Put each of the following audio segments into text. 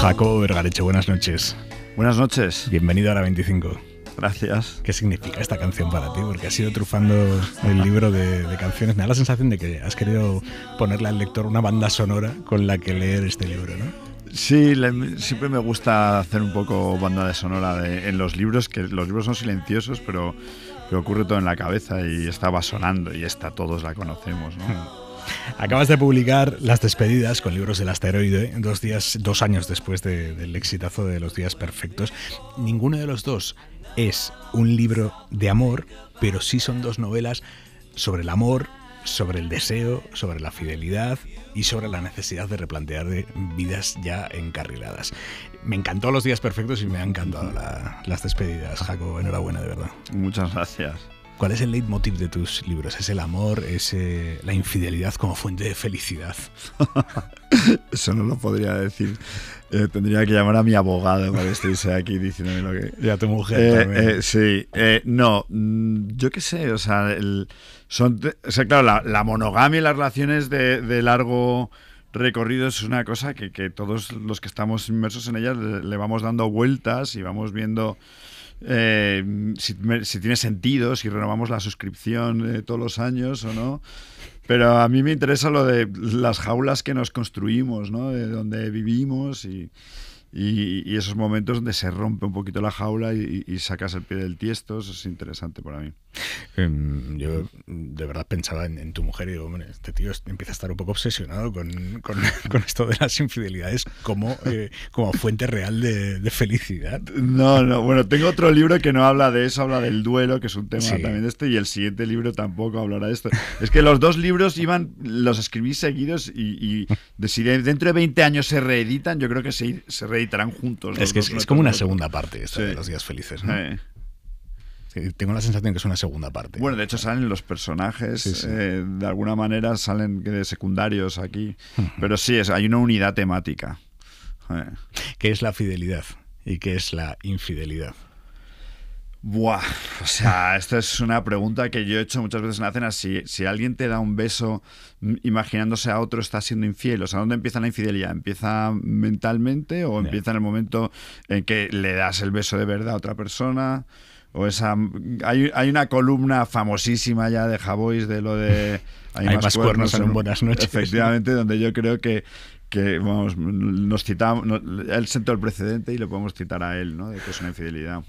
Jacobo Vergarecho, buenas noches. Buenas noches. Bienvenido a la 25. Gracias. ¿Qué significa esta canción para ti? Porque has ido trufando el libro de, canciones. Me da la sensación de que has querido ponerle al lector una banda sonora con la que leer este libro, ¿no? Sí, siempre me gusta hacer un poco banda de sonora en los libros, que los libros son silenciosos, pero, pero ocurre todo en la cabeza y estaba sonando y esta todos la conocemos, ¿no? Hmm. Acabas de publicar Las despedidas con libros del asteroide dos, días, dos años después del exitazo de Los días perfectos. Ninguno de los dos es un libro de amor, pero sí son dos novelas sobre el amor, sobre el deseo, sobre la fidelidad y sobre la necesidad de replantear vidas ya encarriladas. Me encantó Los días perfectos y me han encantado las despedidas, Jaco. Enhorabuena, de verdad. Muchas gracias. ¿Cuál es el leitmotiv de tus libros? ¿Es el amor? ¿Es eh, la infidelidad como fuente de felicidad? Eso no lo podría decir. Eh, tendría que llamar a mi abogado para que esté aquí diciéndome lo que. Y a tu mujer eh, también. sí, no, mm, yo qué sé, o sea, son, o claro, la, monogamia y las relaciones de, largo recorrido es una cosa que, todos los que estamos inmersos en ellas le vamos dando vueltas y vamos viendo eh, si, tiene sentido, si renovamos la suscripción eh, todos los años o no. Pero a mí me interesa lo de las jaulas que nos construimos, De donde vivimos y, y, esos momentos donde se rompe un poquito la jaula y, sacas el pie del tiesto, eso es interesante para mí. Em, yo de verdad pensaba en, tu mujer y digo, hombre, este tío empieza a estar un poco obsesionado con, con, esto de las infidelidades como, eh, como fuente real de, felicidad. No, no, bueno, tengo otro libro que no habla de eso, habla del duelo, que es un tema también de este, y el siguiente libro tampoco hablará de esto. Es que los dos libros iban, los escribí seguidos y, y dentro de 20 años se reeditan, yo creo que se, se reeditan editarán juntos. Es que es, como una segunda parte de los días felices. Eh. tengo la sensación que es una segunda parte. Bueno, de hecho salen los personajes, eh, de alguna manera salen de secundarios aquí, pero sí, hay una unidad temática. Eh. que es la fidelidad y que es la infidelidad? Buah, o sea, esta es una pregunta que yo he hecho muchas veces en la cena. Si, alguien te da un beso imaginándose a otro está siendo infiel, o sea, ¿dónde empieza la infidelidad? ¿Empieza mentalmente o empieza en el momento en que le das el beso de verdad a otra persona? O esa, hay, hay una columna famosísima ya de Javois de lo de... Hay, más, cuernos, en buenas noches. Efectivamente, donde yo creo que, que vamos, nos citamos, él sentó el precedente y lo podemos citar a él, ¿no? De que es una infidelidad.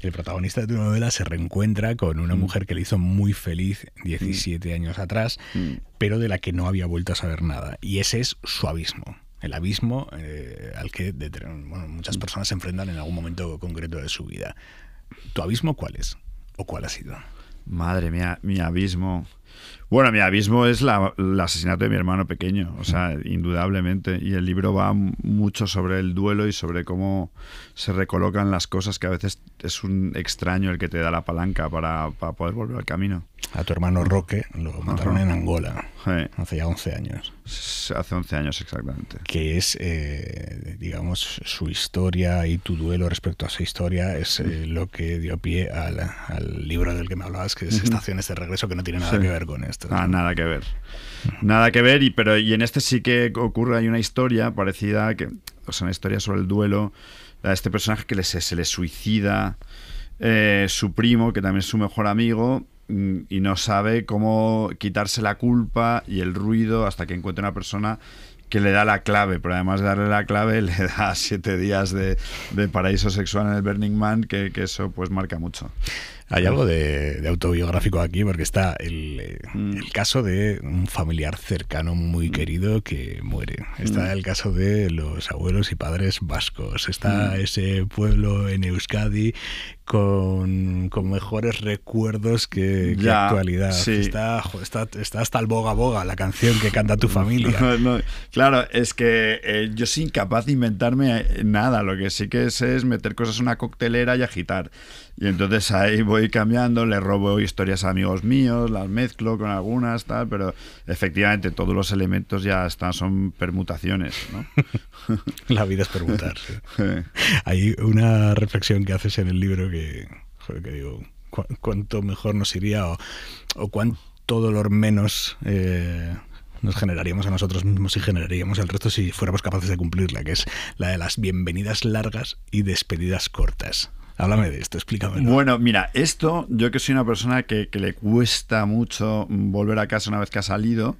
El protagonista de tu novela se reencuentra con una mm. mujer que le hizo muy feliz 17 mm. años atrás, mm. pero de la que no había vuelto a saber nada. Y ese es su abismo. El abismo eh, al que muchas personas se enfrentan en algún momento concreto de su vida. ¿Tu abismo cuál es? ¿O cuál ha sido? Madre mía, mi abismo. Bueno, mi abismo es la, el asesinato de mi hermano pequeño, o sea, indudablemente. Y el libro va mucho sobre el duelo y sobre cómo se recolocan las cosas, que a veces es un extraño el que te da la palanca para, para poder volver al camino. A tu hermano Roque lo mataron en Angola hace ya 11 años. Hace 11 años exactamente. Que es, eh, digamos, su historia y tu duelo respecto a su historia es eh, lo que dio pie al, libro del que me hablabas, que es Estaciones de Regreso, que no tiene nada que ver con esto. Ah, nada que ver. Nada que ver, y, pero, y en este sí que ocurre, hay una historia parecida, que, o sea, una historia sobre el duelo, a este personaje que se le suicida eh, su primo, que también es su mejor amigo, mm, y no sabe cómo quitarse la culpa y el ruido hasta que encuentra una persona que le da la clave, pero además de darle la clave le da siete días de, paraíso sexual en el Burning Man, que eso pues marca mucho. Hay algo de, autobiográfico aquí, porque está mm. el, caso de un familiar cercano muy mm. querido que muere. Está mm. el caso de los abuelos y padres vascos. Está ese pueblo en Euskadi con, mejores recuerdos que, la actualidad. Está, está, hasta el boga boga, la canción que canta tu familia. claro, es que eh, yo soy incapaz de inventarme eh, nada. Lo que sí que sé es meter cosas en una coctelera y agitar. Y entonces ahí voy cambiando, le robo historias a amigos míos, las mezclo con algunas, tal, pero efectivamente todos los elementos ya están, son permutaciones, ¿no? La vida es permutar. Hay una reflexión que haces en el libro que, joder, que digo, cuánto mejor nos iría o, cuánto dolor menos eh, nos generaríamos a nosotros mismos y generaríamos al resto si fuéramos capaces de cumplirla, que es la de las bienvenidas largas y despedidas cortas. Háblame de esto, explícame. Bueno, mira, esto, yo que soy una persona que, le cuesta mucho volver a casa una vez que ha salido,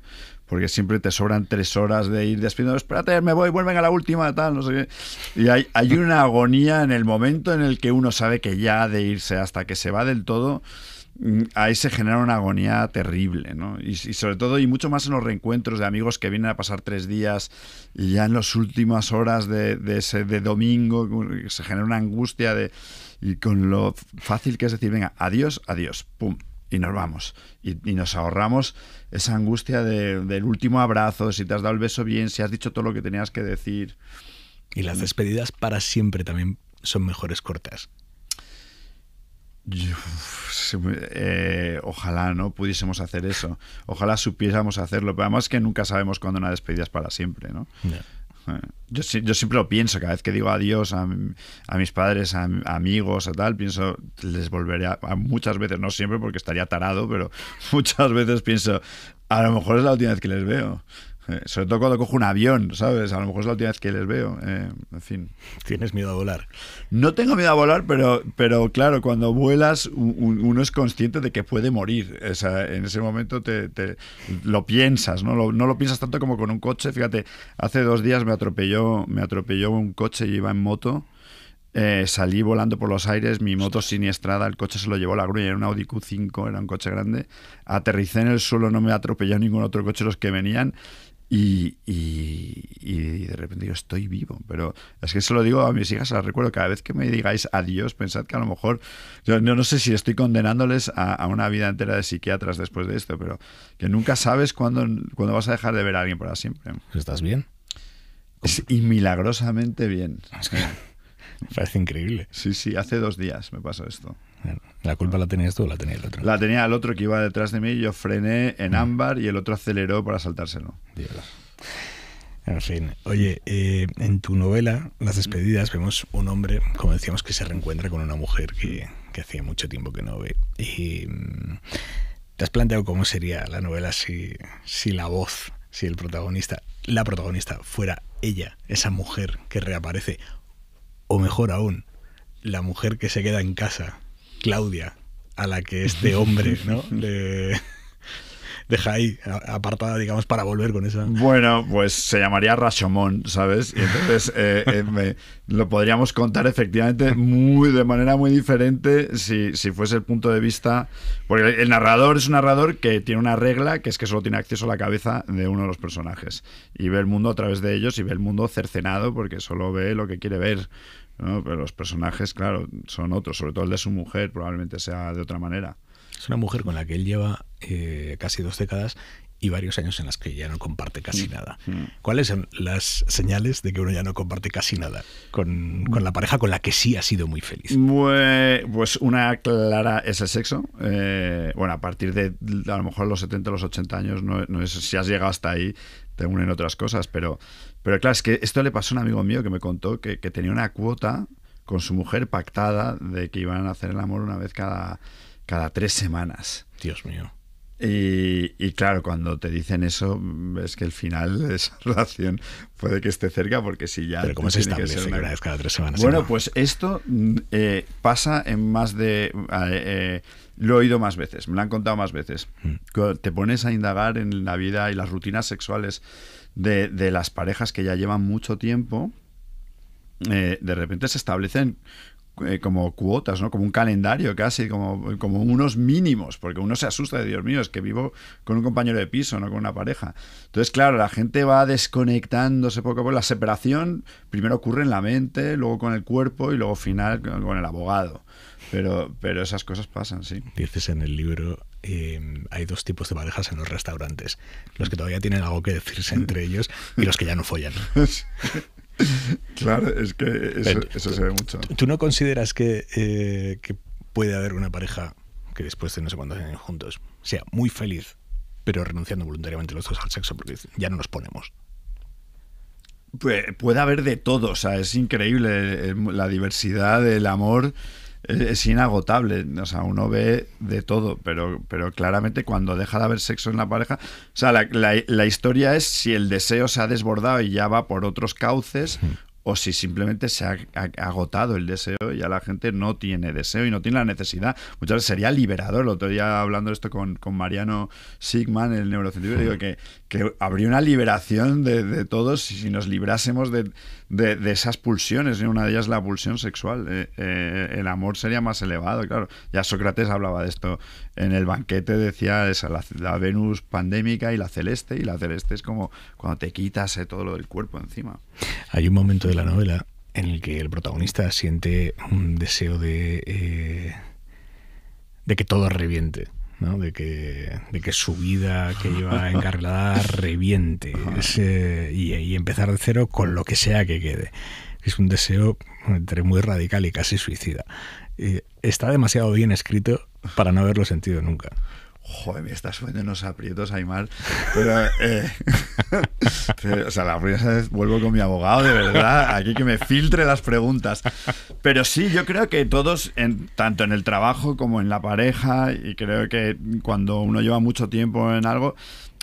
porque siempre te sobran tres horas de ir despidiendo, espérate, me voy, vuelven a la última, tal, no sé qué. Y hay, una agonía en el momento en el que uno sabe que ya ha de irse hasta que se va del todo, mm, ahí se genera una agonía terrible, ¿no? Y, sobre todo, y mucho más en los reencuentros de amigos que vienen a pasar tres días y ya en las últimas horas de, ese de domingo se genera una angustia de y con lo fácil que es decir, venga, adiós, adiós, pum, y nos vamos. Y, nos ahorramos esa angustia del último abrazo, si te has dado el beso bien, si has dicho todo lo que tenías que decir. Y las despedidas para siempre también son mejores cortas. Eh, ojalá no pudiésemos hacer eso. Ojalá supiésemos hacerlo. Pero además que nunca sabemos cuándo una despedida es para siempre, ¿no? Eh, yo, siempre lo pienso, cada vez que digo adiós a, mis padres, a, amigos, a tal, pienso, les volveré a, muchas veces, no siempre porque estaría tarado, pero muchas veces pienso, a lo mejor es la última vez que les veo. Eh, sobre todo cuando cojo un avión, ¿sabes? A lo mejor es la última vez que les veo. Eh, en fin. ¿Tienes miedo a volar? No tengo miedo a volar, pero, pero claro, cuando vuelas uno es consciente de que puede morir. en ese momento te, lo piensas, ¿no? Lo, no lo piensas tanto como con un coche. Fíjate, hace dos días me atropelló, me atropelló un coche y iba en moto. Eh, salí volando por los aires, mi moto siniestrada, el coche se lo llevó la grúa, era un Audi Q5, era un coche grande. Aterricé en el suelo, no me atropelló ningún otro coche los que venían y, y, de repente yo estoy vivo. Pero es que se lo digo a mis hijas, las recuerdo, cada vez que me digáis adiós, pensad que a lo mejor, yo no, sé si estoy condenándoles a, una vida entera de psiquiatras después de esto, pero que nunca sabes cuándo, vas a dejar de ver a alguien para siempre. ¿Estás bien? y milagrosamente bien. me parece increíble. Sí, sí, hace dos días me pasó esto. La culpa la tenías tú o la tenía el otro. La tenía el otro que iba detrás de mí, yo frené en mm. ámbar y el otro aceleró para saltárselo. En fin, oye, eh, en tu novela Las despedidas vemos un hombre, como decíamos, que se reencuentra con una mujer que, hacía mucho tiempo que no ve. Y, mm, ¿Te has planteado cómo sería la novela si, si la voz, si el protagonista, la protagonista fuera ella, esa mujer que reaparece? O mejor aún, la mujer que se queda en casa Claudia, a la que este hombre ¿no? deja ahí apartada, digamos, para volver con esa. Bueno, pues se llamaría Rashomon, ¿sabes? Y entonces eh, eh, lo podríamos contar efectivamente muy de manera muy diferente si, si, fuese el punto de vista. Porque el narrador es un narrador que tiene una regla que es que solo tiene acceso a la cabeza de uno de los personajes y ve el mundo a través de ellos y ve el mundo cercenado porque solo ve lo que quiere ver. Pero los personajes, claro, son otros, sobre todo el de su mujer, probablemente sea de otra manera. Es una mujer con la que él lleva eh, casi dos décadas y varios años en las que ya no comparte casi mm, nada. Mm. ¿Cuáles son las señales de que uno ya no comparte casi nada con, la pareja con la que sí ha sido muy feliz? Pues una clara es el sexo. Eh, bueno, a partir de a lo mejor los 70, los 80 años, no, sé si has llegado hasta ahí, te unen otras cosas, pero pero claro, es que esto le pasó a un amigo mío que me contó que, tenía una cuota con su mujer pactada de que iban a hacer el amor una vez cada, cada tres semanas. Dios mío. Y, claro, cuando te dicen eso, es que el final de esa relación puede que esté cerca, porque si ya. Pero ¿cómo se establece una... vez cada tres semanas? Bueno, pues esto mm, eh, pasa en más de. Eh, lo he oído más veces, me lo han contado más veces. Mm. Te pones a indagar en la vida y las rutinas sexuales de, las parejas que ya llevan mucho tiempo, eh, de repente se establecen eh, como cuotas, ¿no? Como un calendario casi, como, como unos mínimos, porque uno se asusta de Dios mío, es que vivo con un compañero de piso, no con una pareja. Entonces, claro, la gente va desconectándose poco a poco. La separación primero ocurre en la mente, luego con el cuerpo y luego final con el abogado. Pero, pero esas cosas pasan, sí. Dices en el libro Em, hay dos tipos de parejas en los restaurantes. Los que todavía tienen algo que decirse entre ellos y los que ya no follan. Claro, es que eso, se ve mucho. ¿Tú, no consideras eh, que, puede haber una pareja que después de no sé cuántos años juntos sea muy feliz pero renunciando voluntariamente los dos al sexo porque ya no nos ponemos. puede haber de todo, o sea, es increíble eh, la diversidad, del amor es inagotable. O sea, uno ve de todo, pero, pero claramente cuando deja de haber sexo en la pareja. O sea, la historia es si el deseo se ha desbordado y ya va por otros cauces, o si simplemente se ha agotado el deseo y ya la gente no tiene deseo y no tiene la necesidad. Muchas veces sería liberador. El otro día hablando esto con, Mariano Sigman, el neurocientífico, digo que, que habría una liberación de, de todos si nos librásemos de, esas pulsiones. Una de ellas la pulsión sexual. Eh, eh, el amor sería más elevado, claro. Ya Sócrates hablaba de esto en el banquete, decía esa, la, Venus pandémica y la celeste, y la celeste es como cuando te quitas eh, todo lo del cuerpo encima. Hay un momento de la novela en el que el protagonista siente un deseo de, eh, de que todo reviente. De, que, su vida que lleva encarrilada reviente eh, y, empezar de cero con lo que sea que quede. Es un deseo entre muy radical y casi suicida. Eh, está demasiado bien escrito para no haberlo sentido nunca. Joder, me estás poniendo unos aprietos, Aymar. Pero, eh, o sea, la vuelvo con mi abogado, de verdad, aquí que me filtre las preguntas. Pero sí, yo creo que todos, tanto en el trabajo como en la pareja, y creo que cuando uno lleva mucho tiempo en algo,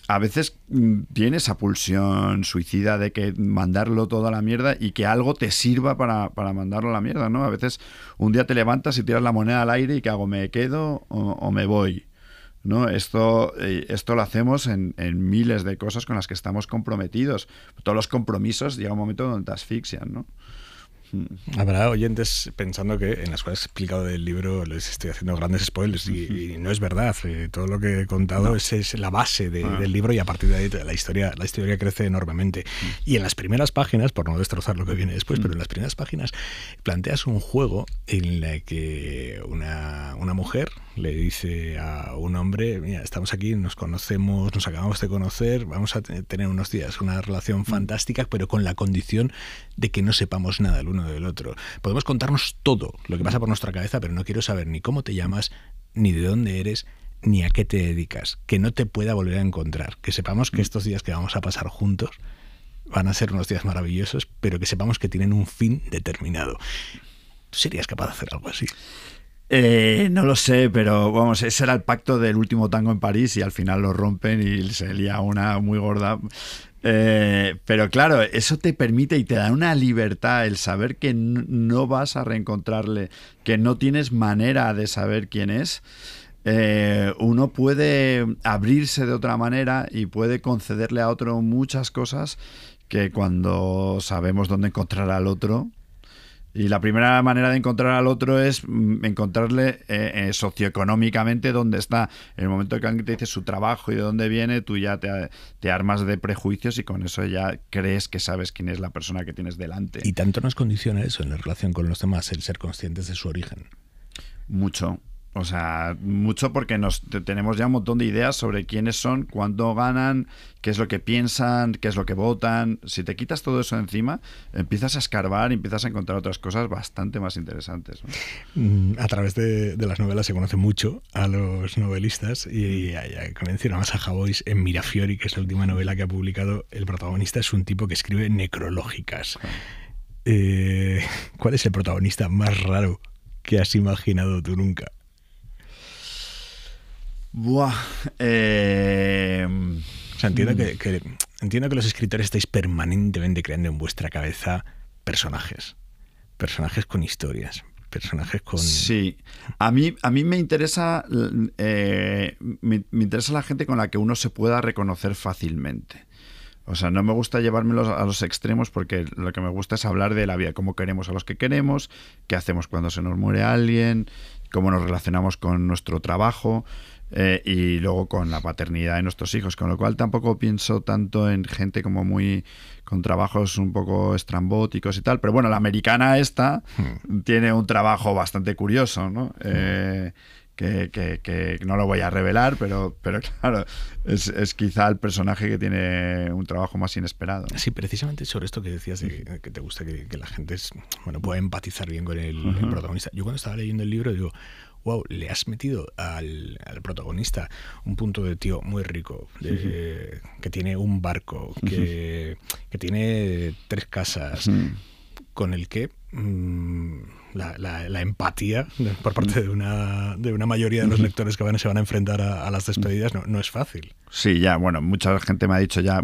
a veces mm, tiene esa pulsión suicida de que mandarlo todo a la mierda y que algo te sirva para, mandarlo a la mierda, ¿no? A veces un día te levantas y tiras la moneda al aire y que hago, me quedo o me voy. ¿no? Esto, eh, esto lo hacemos en, miles de cosas con las que estamos comprometidos. Todos los compromisos llega un momento donde te asfixian, ¿no? Mm. Habrá oyentes pensando que en las cuales he explicado del libro les estoy haciendo grandes spoilers y, no es verdad. Eh, todo lo que he contado es, la base ah. del libro y a partir de ahí la historia, la historia crece enormemente. Mm. Y en las primeras páginas, por no destrozar lo que viene después, mm. pero en las primeras páginas planteas un juego en el que una, una mujer le dice a un hombre, mira, estamos aquí, nos conocemos, nos acabamos de conocer, vamos a tener unos días una relación fantástica, pero con la condición de que no sepamos nada el uno del otro. Podemos contarnos todo lo que pasa por nuestra cabeza, pero no quiero saber ni cómo te llamas, ni de dónde eres, ni a qué te dedicas. Que no te pueda volver a encontrar. Que sepamos que estos días que vamos a pasar juntos van a ser unos días maravillosos, pero que sepamos que tienen un fin determinado. ¿Tú serías capaz de hacer algo así? Eh, no lo sé, pero vamos, ese era el pacto del último tango en París y al final lo rompen y se lía una muy gorda. Eh, pero claro, eso te permite y te da una libertad el saber que no vas a reencontrarle, que no tienes manera de saber quién es. Eh, uno puede abrirse de otra manera y puede concederle a otro muchas cosas que cuando sabemos dónde encontrar al otro, y la primera manera de encontrar al otro es mm, encontrarle eh, eh, socioeconómicamente dónde está. En el momento que alguien te dice su trabajo y de dónde viene, tú ya te, te, armas de prejuicios y con eso ya crees que sabes quién es la persona que tienes delante. Y tanto nos condiciona eso en la relación con los demás, el ser conscientes de su origen. Mucho, o sea, mucho porque nos tenemos ya un montón de ideas sobre quiénes son, cuándo ganan, qué es lo que piensan, qué es lo que votan. Si te quitas todo eso encima, empiezas a escarbar y empiezas a encontrar otras cosas bastante más interesantes. Mm, a través de, las novelas se conoce mucho a los novelistas y, y que mm. a Javois, en Mirafiori, que es la última novela que ha publicado, el protagonista es un tipo que escribe necrológicas. Ah. Eh, ¿Cuál es el protagonista más raro que has imaginado tú nunca? Buah. Eh, entiendo mm. que, entiendo que los escritores estáis permanentemente creando en vuestra cabeza personajes. Personajes con historias, personajes con. Sí. A mí, a mí me interesa. Eh, me, interesa la gente con la que uno se pueda reconocer fácilmente. O sea, no me gusta llevármelos a los extremos porque lo que me gusta es hablar de la vida, cómo queremos a los que queremos, qué hacemos cuando se nos muere alguien, cómo nos relacionamos con nuestro trabajo. Eh, y luego con la paternidad de nuestros hijos, con lo cual tampoco pienso tanto en gente como muy con trabajos un poco estrambóticos y tal, pero bueno, la americana esta hmm. tiene un trabajo bastante curioso, ¿no? Hmm. Eh, que, que, que, no lo voy a revelar, pero, pero claro, es, es, quizá el personaje que tiene un trabajo más inesperado. Sí, precisamente sobre esto que decías, que, te gusta que, la gente bueno, pueda empatizar bien con el, protagonista. Yo cuando estaba leyendo el libro digo, wow, le has metido al, al, protagonista un punto de tío muy rico, que tiene un barco, que, que tiene tres casas, con el que... Mm, la, empatía por parte de una, de una mayoría de los lectores que van, se van a enfrentar a, las despedidas no, es fácil. Sí, ya, bueno, mucha gente me ha dicho ya,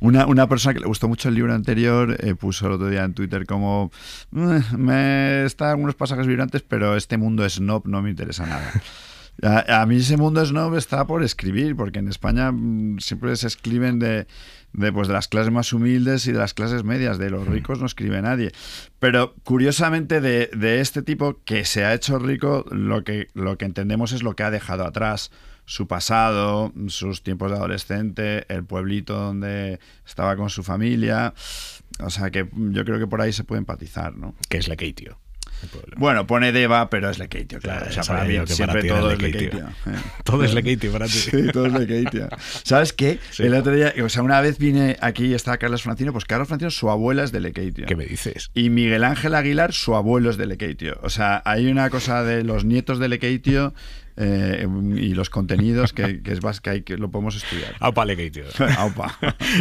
una, persona que le gustó mucho el libro anterior eh, puso el otro día en Twitter como, mm, me están algunos pasajes vibrantes, pero este mundo es no no me interesa nada. A, mí ese mundo snob está por escribir, porque en España mm, siempre se escriben de, pues, de las clases más humildes y de las clases medias, de los hmm. ricos no escribe nadie. Pero curiosamente de, este tipo que se ha hecho rico, lo que, lo que entendemos es lo que ha dejado atrás su pasado, sus tiempos de adolescente, el pueblito donde estaba con su familia. O sea que yo creo que por ahí se puede empatizar, ¿no? Que es la Kate, tío. Bueno, pone Deva, pero es Lekeitio, claro. Eh, o sea, para mí que siempre todo es Lekeitio. Eh. Todo es Lekeitio para ti. Sí, todo es Lekeitio. ¿Sabes qué? El otro día, o sea, una vez vine aquí y estaba Carlos Francino, pues Carlos Francino, su abuela es de Lekeitio. ¿Qué me dices? Y Miguel Ángel Aguilar, su abuelo es de Lekeitio. O sea, hay una cosa de los nietos de Lekeitio. Eh, em, y los contenidos que, es más que, hay, que lo podemos estudiar. Aupa, le Aupa.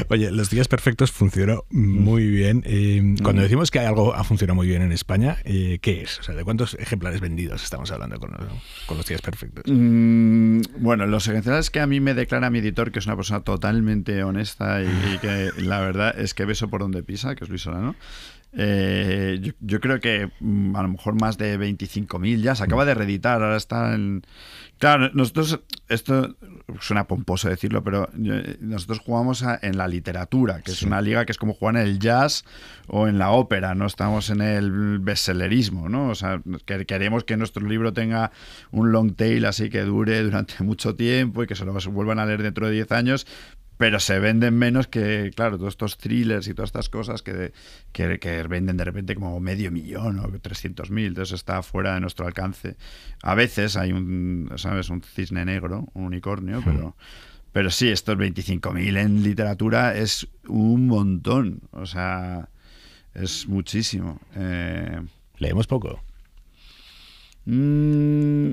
Oye, los días perfectos funcionó muy bien. Eh, cuando mm. decimos que algo ha funcionado muy bien en España, eh, ¿qué es? O sea, ¿de cuántos ejemplares vendidos estamos hablando con, los, días perfectos? bueno mm, bueno, los ejemplares que a mí me declara mi editor, que es una persona totalmente honesta y, y que la verdad es que beso por donde pisa, que es Luis Solano, eh, yo, creo que mm, a lo mejor más de 25.000 ya. Se acaba de reeditar, ahora está en... Claro, nosotros, esto suena pomposo decirlo, pero eh, nosotros jugamos en la literatura, que es una liga que es como jugar en el jazz o en la ópera, no estamos en el bestsellerismo, ¿no? O sea, queremos que nuestro libro tenga un long tail así que dure durante mucho tiempo y que se lo vuelvan a leer dentro de 10 años, pero se venden menos que, claro, todos estos thrillers y todas estas cosas que, venden de repente como medio millón o 300 mil, entonces está fuera de nuestro alcance. A veces hay un, ¿sabes? Un cisne negro, un unicornio, hmm. pero... Pero sí, estos mil en literatura es un montón, o sea, es muchísimo. Eh, Leemos poco. Mm,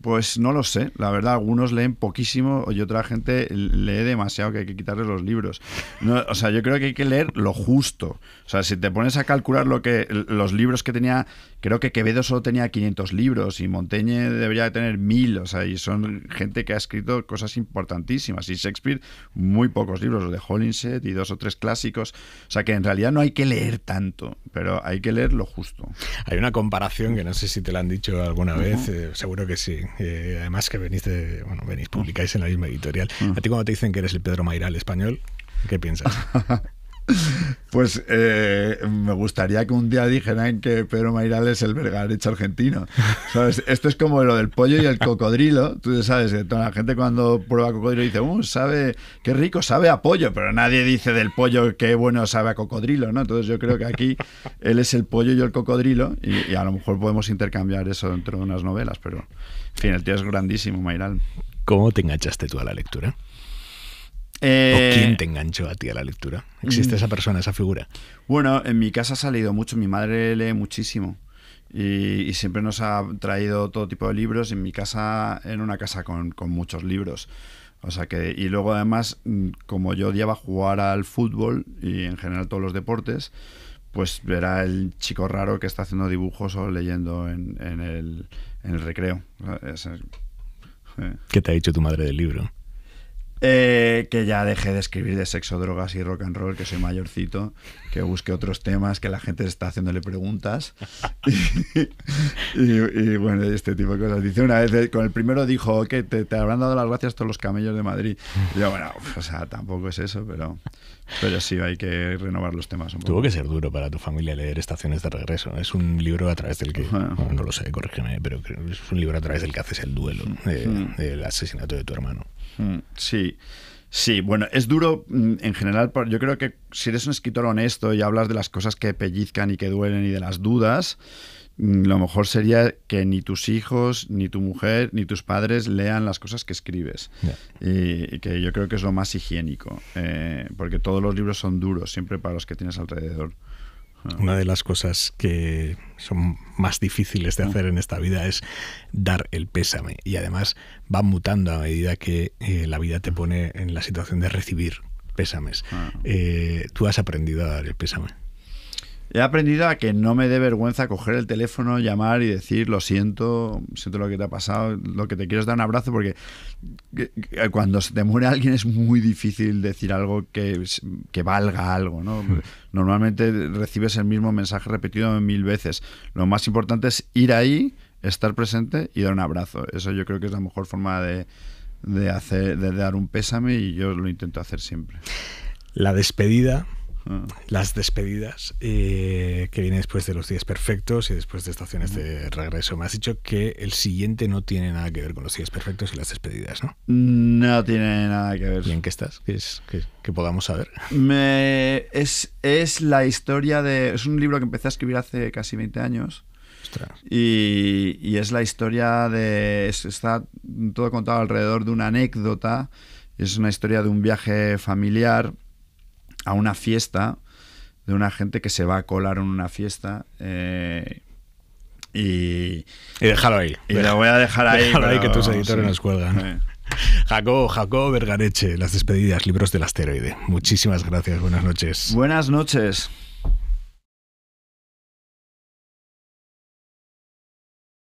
pues no lo sé, la verdad, algunos leen poquísimo y otra gente lee demasiado, que hay que quitarles los libros. No, o sea, yo creo que hay que leer lo justo. O sea, si te pones a calcular lo que los libros que tenía, creo que Quevedo solo tenía 500 libros y Montaigne debería tener 1000, o sea, y son gente que ha escrito cosas importantísimas. Y Shakespeare, muy pocos libros, los de Hollinshed y dos o tres clásicos. O sea, que en realidad no hay que leer tanto, pero hay que leer lo justo. Hay una comparación que no sé si te la han dicho alguna vez, eh, seguro que sí. Eh, además que venís, bueno, venís, publicáis en la misma editorial. ¿A ti cuando te dicen que eres el Pedro Mairal español, qué piensas? Pues eh, me gustaría que un día dijeran que Pedro Mairal es el vergarecho argentino. ¿Sabes? Esto es como lo del pollo y el cocodrilo. Tú sabes que eh, toda la gente cuando prueba cocodrilo dice, uh, sabe, qué rico, sabe a pollo, pero nadie dice del pollo qué bueno sabe a cocodrilo, ¿no? Entonces yo creo que aquí él es el pollo y el cocodrilo y, a lo mejor podemos intercambiar eso dentro de unas novelas, pero en fin, el tío es grandísimo, Mairal. ¿Cómo te enganchaste tú a la lectura? Eh, quién te enganchó a ti a la lectura? ¿Existe esa persona, esa figura? Bueno, en mi casa ha salido mucho, mi madre lee muchísimo. Y, siempre nos ha traído todo tipo de libros. En mi casa en una casa con, muchos libros. O sea que, y luego además, mm, como yo odiaba jugar al fútbol y en general todos los deportes, pues verá el chico raro que está haciendo dibujos o leyendo en, el, recreo. Eh. ¿Qué te ha dicho tu madre del libro? Eh, que ya deje de escribir de sexo, drogas y rock and roll, que soy mayorcito, que busque otros temas, que la gente está haciéndole preguntas. y, bueno, este tipo de cosas. Dice una vez, con el primero dijo que te, te, habrán dado las gracias todos los camellos de Madrid. yo, bueno, o sea, tampoco es eso, pero pero sí, hay que renovar los temas. Tuvo que ser duro para tu familia leer Estaciones de Regreso. Es un libro a través del que, no lo sé, corrígeme, pero es un libro a través del que haces el duelo mm, mm. del asesinato de tu hermano. Mm, sí. Sí, bueno, es duro en general. Yo creo que si eres un escritor honesto y hablas de las cosas que pellizcan y que duelen y de las dudas, Mm, lo mejor sería que ni tus hijos, ni tu mujer, ni tus padres lean las cosas que escribes. Y, que yo creo que es lo más higiénico, eh, porque todos los libros son duros, siempre para los que tienes alrededor. Ah. Una de las cosas que son más difíciles de ah. hacer en esta vida es dar el pésame y además va mutando a medida que eh, la vida te ah. pone en la situación de recibir pésames. Eh, ¿Tú has aprendido a dar el pésame? He aprendido a que no me dé vergüenza coger el teléfono, llamar y decir lo siento, siento lo que te ha pasado, lo que te quiero es dar un abrazo, porque eh, eh, cuando se te muere alguien es muy difícil decir algo que, que valga algo, ¿no? Normalmente recibes el mismo mensaje repetido mil veces. Lo más importante es ir ahí, estar presente y dar un abrazo. Eso yo creo que es la mejor forma de, de hacer, de dar un pésame y yo lo intento hacer siempre. La despedida Mm. Las despedidas, eh, que viene después de Los Días Perfectos y después de Estaciones de mm. Regreso. Me has dicho que el siguiente no tiene nada que ver con Los Días Perfectos y las despedidas, ¿no? No tiene nada que ver. bien en qué estás? que es, podamos saber? es, es la historia de... Es un libro que empecé a escribir hace casi 20 años. Y, y, es la historia de. está todo contado alrededor de una anécdota. Es una historia de un viaje familiar a una fiesta de una gente que se va a colar en una fiesta. Eh, y, y déjalo ahí. Y lo voy a dejar ahí. ahí que tus editores nos cuelgan. Jacob, eh. Jacob Vergareche, Las despedidas, libros del asteroide. Muchísimas gracias, buenas noches. Buenas noches.